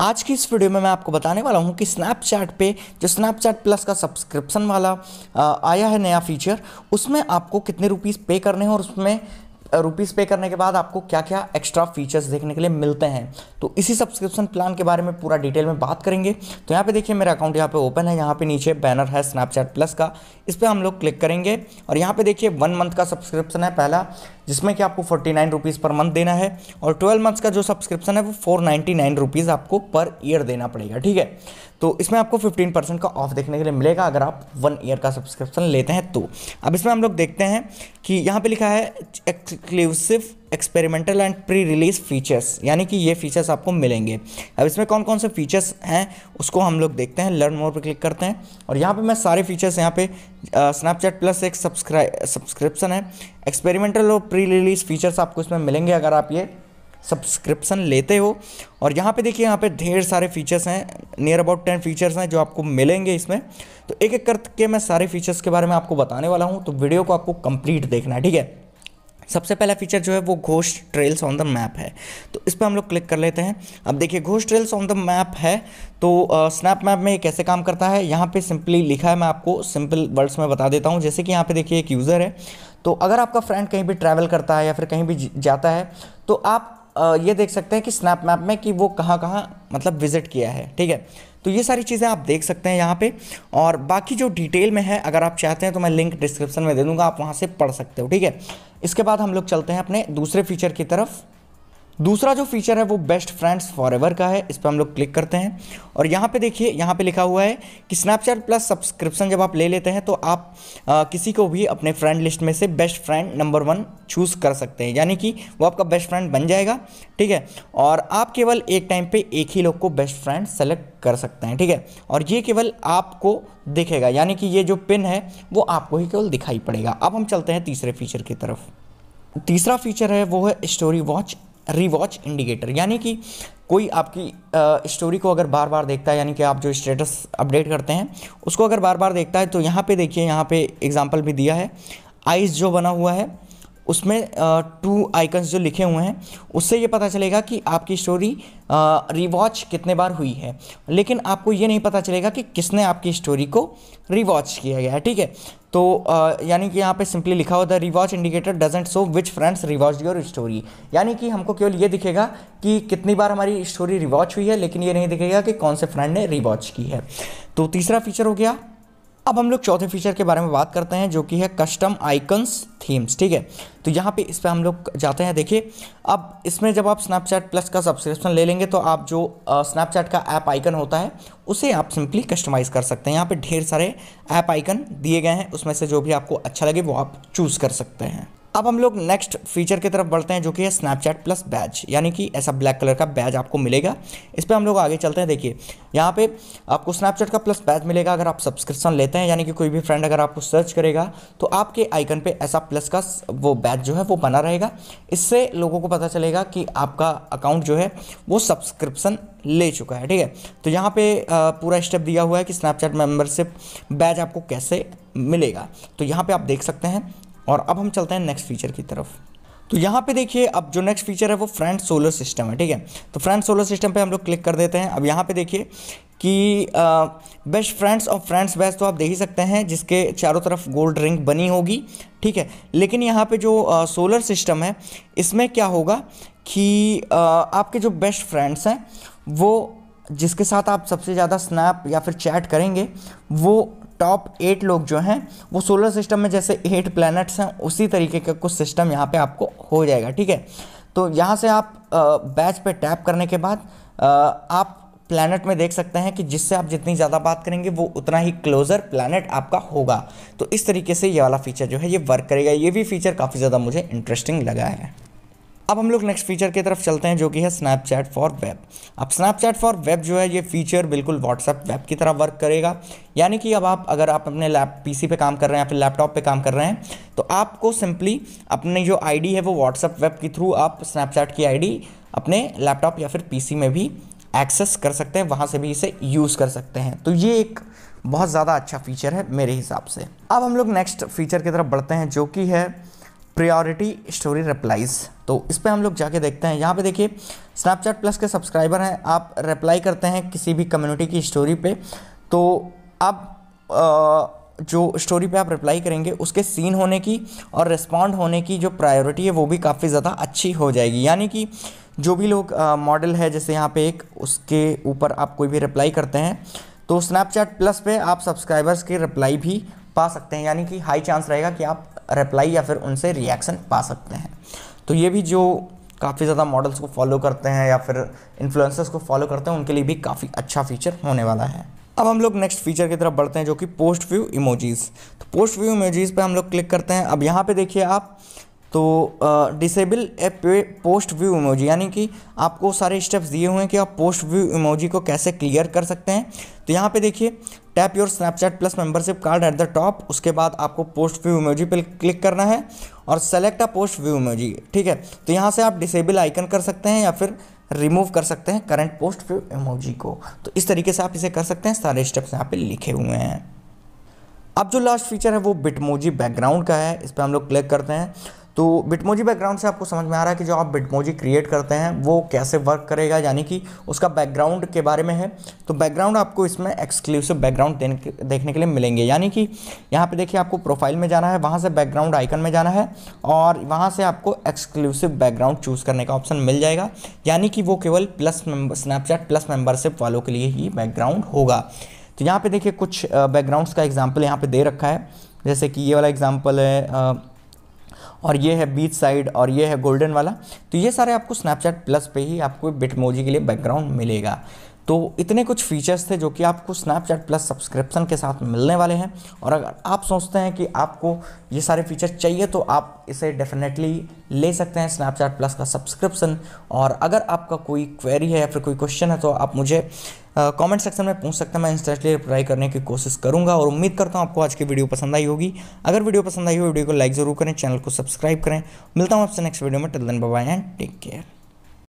आज की इस वीडियो में मैं आपको बताने वाला हूँ कि स्नैपचैट पे जो स्नैपचैट प्लस का सब्सक्रिप्शन वाला आया है नया फीचर उसमें आपको कितने रुपीस पे करने हैं और उसमें रुपीज़ पे करने के बाद आपको क्या क्या एक्स्ट्रा फीचर्स देखने के लिए मिलते हैं तो इसी सब्सक्रिप्शन प्लान के बारे में पूरा डिटेल में बात करेंगे तो यहाँ पे देखिए मेरा अकाउंट यहाँ पे ओपन है यहाँ पे नीचे बैनर है स्नैपचैट प्लस का इस पर हम लोग क्लिक करेंगे और यहाँ पे देखिए वन मंथ का सब्सक्रिप्शन है पहला जिसमें कि आपको forty nine rupees per month देना है और ट्वेल्व मंथ्स का जो सब्सक्रिप्शन है वो फोर नाइन्टी नाइन रुपीज़ आपको पर ईयर देना पड़ेगा ठीक है तो इसमें आपको फिफ्टीन परसेंट का ऑफ देखने के लिए मिलेगा अगर आप वन ईयर का सब्सक्रिप्शन लेते हैं तो अब इसमें हम लोग देखते हैं कि यहाँ पर लिखा है exclusive experimental and pre release features यानी कि ये फीचर्स आपको मिलेंगे अब इसमें कौन कौन से फीचर्स हैं उसको हम लोग देखते हैं लर्न मोर पर क्लिक करते हैं और यहाँ पे मैं सारे फीचर्स यहाँ पे स्नैपचैट प्लस एक सब्सक्राइ सब्सक्रिप्शन है एक्सपेरिमेंटल और प्री रिलीज फीचर्स आपको इसमें मिलेंगे अगर आप ये सब्सक्रिप्शन लेते हो और यहाँ पे देखिए यहाँ पे ढेर सारे फीचर्स हैं नियर अबाउट टेन फीचर्स हैं जो आपको मिलेंगे इसमें तो एक एक करके मैं सारे फीचर्स के बारे में आपको बताने वाला हूँ तो वीडियो को आपको कंप्लीट देखना है ठीक है सबसे पहला फीचर जो है वो घोष ट्रेल्स ऑन द मैप है तो इस पर हम लोग क्लिक कर लेते हैं अब देखिए घोष ट्रेल्स ऑन द मैप है तो स्नैप मैप में कैसे काम करता है यहाँ पे सिंपली लिखा है मैं आपको सिंपल वर्ड्स में बता देता हूँ जैसे कि यहाँ पे देखिए एक यूज़र है तो अगर आपका फ्रेंड कहीं भी ट्रैवल करता है या फिर कहीं भी जाता है तो आप ये देख सकते हैं कि स्नैप मैप में कि वो कहाँ कहाँ मतलब विज़िट किया है ठीक है तो ये सारी चीज़ें आप देख सकते हैं यहाँ पे और बाकी जो डिटेल में है अगर आप चाहते हैं तो मैं लिंक डिस्क्रिप्शन में दे दूँगा आप वहाँ से पढ़ सकते हो ठीक है इसके बाद हम लोग चलते हैं अपने दूसरे फीचर की तरफ दूसरा जो फीचर है वो बेस्ट फ्रेंड्स फॉर एवर का है इस पर हम लोग क्लिक करते हैं और यहाँ पे देखिए यहाँ पे लिखा हुआ है कि स्नैपचैट प्लस सब्सक्रिप्शन जब आप ले लेते हैं तो आप आ, किसी को भी अपने फ्रेंड लिस्ट में से best friend number one choose कर सकते हैं यानी कि वो आपका बेस्ट फ्रेंड बन जाएगा ठीक है और आप केवल एक टाइम पर एक ही लोग को बेस्ट फ्रेंड सेलेक्ट कर सकते हैं ठीक है और ये केवल आपको दिखेगा यानी कि ये जो पिन है वो आपको ही केवल दिखाई पड़ेगा अब हम चलते हैं तीसरे फीचर की तरफ तीसरा फीचर है वो है स्टोरी वॉच रीवॉच इंडिकेटर यानी कि कोई आपकी स्टोरी को अगर बार बार देखता है यानी कि आप जो स्टेटस अपडेट करते हैं उसको अगर बार बार देखता है तो यहाँ पे देखिए यहाँ पे एग्जांपल भी दिया है आइस जो बना हुआ है उसमें टू आइकन्स जो लिखे हुए हैं उससे ये पता चलेगा कि आपकी स्टोरी रिवॉच कितने बार हुई है लेकिन आपको ये नहीं पता चलेगा कि किसने आपकी स्टोरी को रिवॉच किया गया है ठीक है तो यानी कि यहाँ पे सिंपली लिखा हुआ the rewatch indicator doesn't so which friends rewatch your story यानी कि हमको केवल ये दिखेगा कि कितनी बार हमारी स्टोरी रिवॉच हुई है लेकिन ये नहीं दिखेगा कि कौन से फ्रेंड ने रिवॉच की है तो तीसरा फीचर हो गया अब हम लोग चौथे फीचर के बारे में बात करते हैं जो कि है कस्टम आइकन्स थीम्स ठीक है तो यहाँ पे इस पर हम लोग जाते हैं देखिए अब इसमें जब आप स्नैपचैट प्लस का सब्सक्रिप्शन ले लेंगे तो आप जो स्नैपचैट का ऐप आइकन होता है उसे आप सिंपली कस्टमाइज़ कर सकते हैं यहाँ पे ढेर सारे ऐप आइकन दिए गए हैं उसमें से जो भी आपको अच्छा लगे वो आप चूज़ कर सकते हैं अब हम लोग नेक्स्ट फीचर की तरफ बढ़ते हैं जो कि है स्नैपचैट प्लस बैज यानी कि ऐसा ब्लैक कलर का बैज आपको मिलेगा इस पर हम लोग आगे चलते हैं देखिए यहाँ पे आपको स्नैपचैट का प्लस बैज मिलेगा अगर आप सब्सक्रिप्शन लेते हैं यानी कि कोई भी फ्रेंड अगर आपको सर्च करेगा तो आपके आइकन पे ऐसा प्लस का वो बैच जो है वो बना रहेगा इससे लोगों को पता चलेगा कि आपका अकाउंट जो है वो सब्सक्रिप्शन ले चुका है ठीक है तो यहाँ पे पूरा स्टेप दिया हुआ है कि स्नैपचैट मेम्बरशिप बैज आपको कैसे मिलेगा तो यहाँ पे आप देख सकते हैं और अब हम चलते हैं नेक्स्ट फीचर की तरफ तो यहाँ पे देखिए अब जो नेक्स्ट फीचर है वो फ्रंट सोलर सिस्टम है ठीक है तो फ्रंट सोलर सिस्टम पे हम लोग क्लिक कर देते हैं अब यहाँ पे देखिए कि बेस्ट फ्रेंड्स और फ्रेंड्स बेस्ट तो आप देख ही सकते हैं जिसके चारों तरफ गोल्ड रिंग बनी होगी ठीक है लेकिन यहाँ पे जो सोलर सिस्टम है इसमें क्या होगा कि आ, आपके जो बेस्ट फ्रेंड्स हैं वो जिसके साथ आप सबसे ज़्यादा स्नैप या फिर चैट करेंगे वो टॉप एट लोग जो हैं वो सोलर सिस्टम में जैसे एट प्लैनेट्स हैं उसी तरीके का कुछ सिस्टम यहाँ पे आपको हो जाएगा ठीक है तो यहाँ से आप बैच पे टैप करने के बाद आप प्लानट में देख सकते हैं कि जिससे आप जितनी ज़्यादा बात करेंगे वो उतना ही क्लोज़र प्लानट आपका होगा तो इस तरीके से ये वाला फीचर जो है ये वर्क करेगा ये भी फीचर काफ़ी ज़्यादा मुझे इंटरेस्टिंग लगा है अब हम लोग नेक्स्ट फीचर की तरफ चलते हैं जो कि है स्नैपचैट फॉर वेब अब स्नैपचैट फॉर वेब जो है ये फीचर बिल्कुल व्हाट्सएप वेब की तरह वर्क करेगा यानी कि अब आप अगर आप अपने लैप पीसी पे काम कर रहे हैं या फिर लैपटॉप पे काम कर रहे हैं तो आपको सिंपली अपनी जो आईडी है वो व्हाट्सएप वेब के थ्रू आप स्नैपचैट की आई अपने लैपटॉप या फिर पी में भी एक्सेस कर सकते हैं वहाँ से भी इसे यूज़ कर सकते हैं तो ये एक बहुत ज़्यादा अच्छा फीचर है मेरे हिसाब से अब हम लोग नेक्स्ट फीचर की तरफ बढ़ते हैं जो कि है प्रायोरिटी स्टोरी रिप्लाइज तो इस पर हम लोग जाके देखते हैं यहाँ पे देखिए स्नैपचैट प्लस के सब्सक्राइबर हैं आप रिप्लाई करते हैं किसी भी कम्युनिटी की स्टोरी पे तो अब जो स्टोरी पे आप रिप्लाई करेंगे उसके सीन होने की और रिस्पॉन्ड होने की जो प्रायोरिटी है वो भी काफ़ी ज़्यादा अच्छी हो जाएगी यानी कि जो भी लोग मॉडल है जैसे यहाँ पे एक उसके ऊपर आप कोई भी रिप्लाई करते हैं तो स्नैपचैट प्लस पे आप सब्सक्राइबर्स की रिप्लाई भी पा सकते हैं यानी कि हाई चांस रहेगा कि आप रिप्लाई या फिर उनसे रिएक्शन पा सकते हैं तो ये भी जो काफ़ी ज़्यादा मॉडल्स को फॉलो करते हैं या फिर इन्फ्लुएंसर्स को फॉलो करते हैं उनके लिए भी काफ़ी अच्छा फीचर होने वाला है अब हम लोग नेक्स्ट फीचर की तरफ बढ़ते हैं जो कि पोस्ट व्यू इमोजीज़ तो पोस्ट व्यू इमोजीज़ पे हम लोग क्लिक करते हैं अब यहाँ पे देखिए आप तो disable a post view emoji यानी कि आपको सारे स्टेप्स दिए हुए हैं कि आप पोस्ट व्यू इमोजी को कैसे क्लियर कर सकते हैं तो यहाँ पे देखिए tap your Snapchat plus membership card at the top उसके बाद आपको पोस्ट व्यू इमोजी पर क्लिक करना है और select a post view emoji ठीक है तो यहाँ से आप डिसेबल आइकन कर सकते हैं या फिर रिमूव कर सकते हैं करंट पोस्ट व्यू इमोजी को तो इस तरीके से आप इसे कर सकते हैं सारे स्टेप्स यहाँ पे लिखे हुए हैं अब जो लास्ट फीचर है वो बिटमोजी बैकग्राउंड का है इस पर हम लोग क्लिक करते हैं तो बिटमोजी बैकग्राउंड से आपको समझ में आ रहा है कि जो आप बिटमोजी क्रिएट करते हैं वो कैसे वर्क करेगा यानी कि उसका बैकग्राउंड के बारे में है तो बैकग्राउंड आपको इसमें एक्सक्लूसिव बैकग्राउंड देखने के लिए मिलेंगे यानी कि यहाँ पे देखिए आपको प्रोफाइल में जाना है वहाँ से बैकग्राउंड आइकन में जाना है और वहाँ से आपको एक्सक्लूसिव बैकग्राउंड चूज़ करने का ऑप्शन मिल जाएगा यानी कि वो केवल प्लस स्नैपचैट प्लस मेम्बरशिप वालों के लिए ही बैकग्राउंड होगा तो यहाँ पर देखिए कुछ बैकग्राउंड्स का एग्जाम्पल यहाँ पर दे रखा है जैसे कि ये वाला एग्जाम्पल है और ये है बीच साइड और ये है गोल्डन वाला तो ये सारे आपको स्नैपचैट प्लस पे ही आपको बिटमोजी के लिए बैकग्राउंड मिलेगा तो इतने कुछ फीचर्स थे जो कि आपको स्नैपचैट प्लस सब्सक्रिप्शन के साथ मिलने वाले हैं और अगर आप सोचते हैं कि आपको ये सारे फीचर चाहिए तो आप इसे डेफिनेटली ले सकते हैं स्नैपचैट प्लस का सब्सक्रिप्शन और अगर आपका कोई क्वेरी है या फिर कोई क्वेश्चन है तो आप मुझे कमेंट सेक्शन में पूछ सकते हैं मैं इंस्टेंटली रिप्लाई करने की कोशिश करूंगा और उम्मीद करता हूँ आपको आज की वीडियो पसंद आई होगी अगर वीडियो पसंद आई हो वीडियो को लाइक ज़रूर करें चैनल को सब्सक्राइब करें मिलता हूँ आपसे नेक्स्ट वीडियो में till then bye and take care